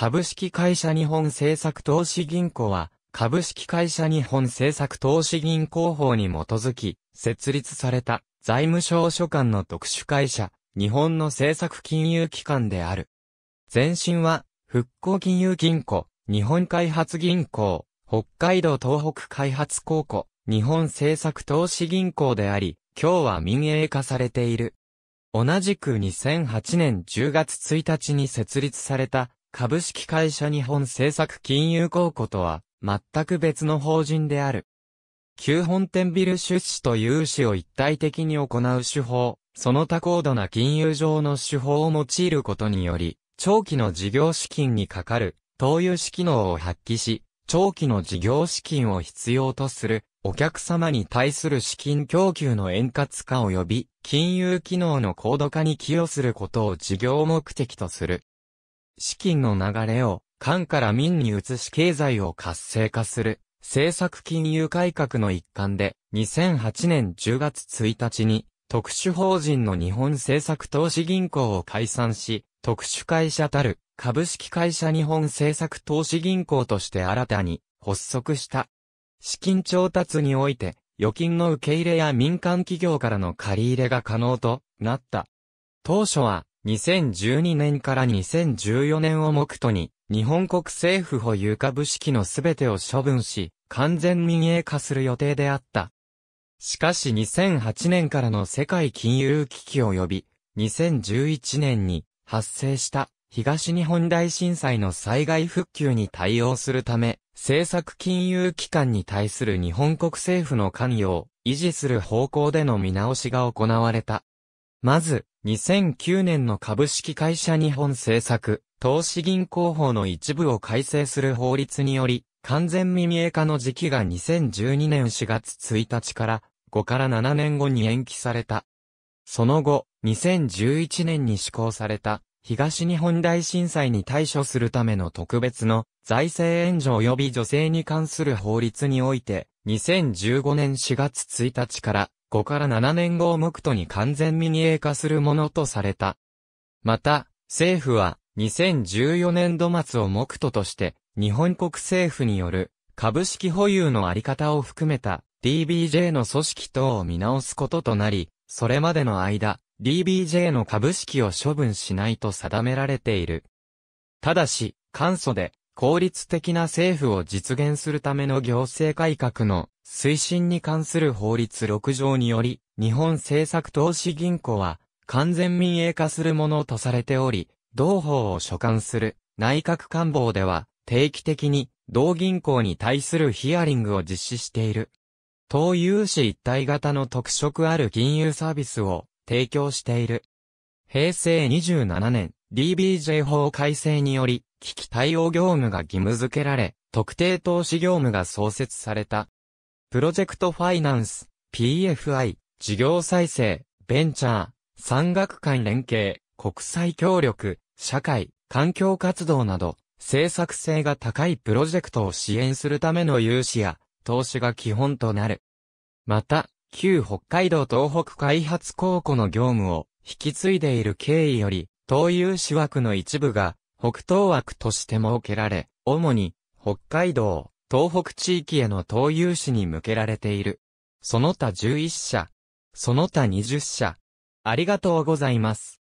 株式会社日本政策投資銀行は、株式会社日本政策投資銀行法に基づき、設立された財務省所管の特殊会社、日本の政策金融機関である。前身は、復興金融銀行、日本開発銀行、北海道東北開発公庫、日本政策投資銀行であり、今日は民営化されている。同じく2008年10月1日に設立された株式会社日本政策金融公庫とは、全く別の法人である。旧本店ビル出資と融資を一体的に行う手法、その他高度な金融上の手法を用いることにより、長期の事業資金にかかる、投融資機能を発揮し、長期の事業資金を必要とする、お客様に対する資金供給の円滑化及び、金融機能の高度化に寄与することを事業目的とする。資金の流れを官から民に移し経済を活性化する政策金融改革の一環で2008年10月1日に特殊法人の日本政策投資銀行を解散し特殊会社たる株式会社日本政策投資銀行として新たに発足した資金調達において預金の受け入れや民間企業からの借り入れが可能となった。当初は2012年から2014年を目途に、日本国政府保有株式のすべてを処分し、完全民営化する予定であった。しかし2008年からの世界金融危機及び、2011年に発生した東日本大震災の災害復旧に対応するため、政策金融機関に対する日本国政府の関与を維持する方向での見直しが行われた。まず、2009年の株式会社日本政策、投資銀行法の一部を改正する法律により、完全未明化の時期が2012年4月1日から5から7年後に延期された。その後、2011年に施行された東日本大震災に対処するための特別の財政援助及び助成に関する法律において、2015年4月1日から5から7年後を目途に完全民営化するものとされた。また、政府は2014年度末を目途として、日本国政府による株式保有のあり方を含めた DBJ の組織等を見直すこととなり、それまでの間、DBJ の株式を処分しないと定められている。ただし、簡素で効率的な政府を実現するための行政改革の推進に関する法律6条により、日本政策投資銀行は、完全民営化するものとされており、同法を所管する内閣官房では、定期的に同銀行に対するヒアリングを実施している。投融資一体型の特色ある金融サービスを提供している。平成27年、DBJ 法改正により、危機対応業務が義務付けられ、特定投資業務が創設された。プロジェクトファイナンス、PFI、事業再生、ベンチャー、産学間連携、国際協力、社会、環境活動など、政策性が高いプロジェクトを支援するための融資や投資が基本となる。また、旧北海道東北開発公庫の業務を引き継いでいる経緯より、東融資枠の一部が北東枠として設けられ、主に北海道、東北地域への投融資に向けられている。その他11社、その他20社。ありがとうございます。